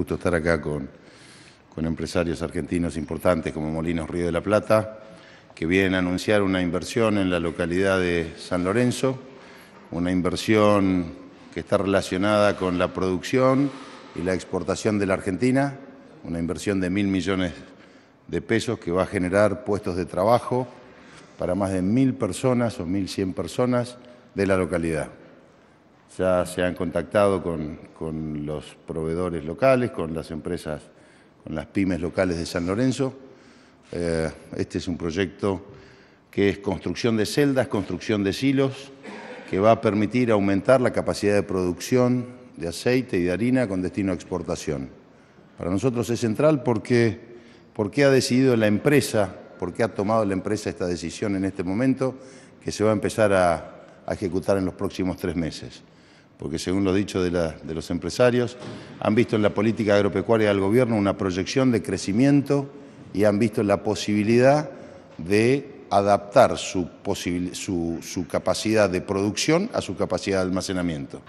gusto estar acá con, con empresarios argentinos importantes como Molinos Río de la Plata, que vienen a anunciar una inversión en la localidad de San Lorenzo, una inversión que está relacionada con la producción y la exportación de la Argentina, una inversión de mil millones de pesos que va a generar puestos de trabajo para más de mil personas o mil cien personas de la localidad ya se han contactado con, los proveedores locales, con las empresas, con las pymes locales de San Lorenzo. Eh, este es un proyecto que es construcción de celdas, construcción de silos, que va a permitir aumentar la capacidad de producción de aceite y de harina con destino a exportación. Para nosotros es central porque, porque ha decidido la empresa, porque ha tomado la empresa esta decisión en este momento, que se va a empezar a a ejecutar en los próximos tres meses. Porque según lo dicho de, los empresarios, han visto en la política agropecuaria del gobierno una proyección de crecimiento y han visto la posibilidad de adaptar su, capacidad de producción a su capacidad de almacenamiento.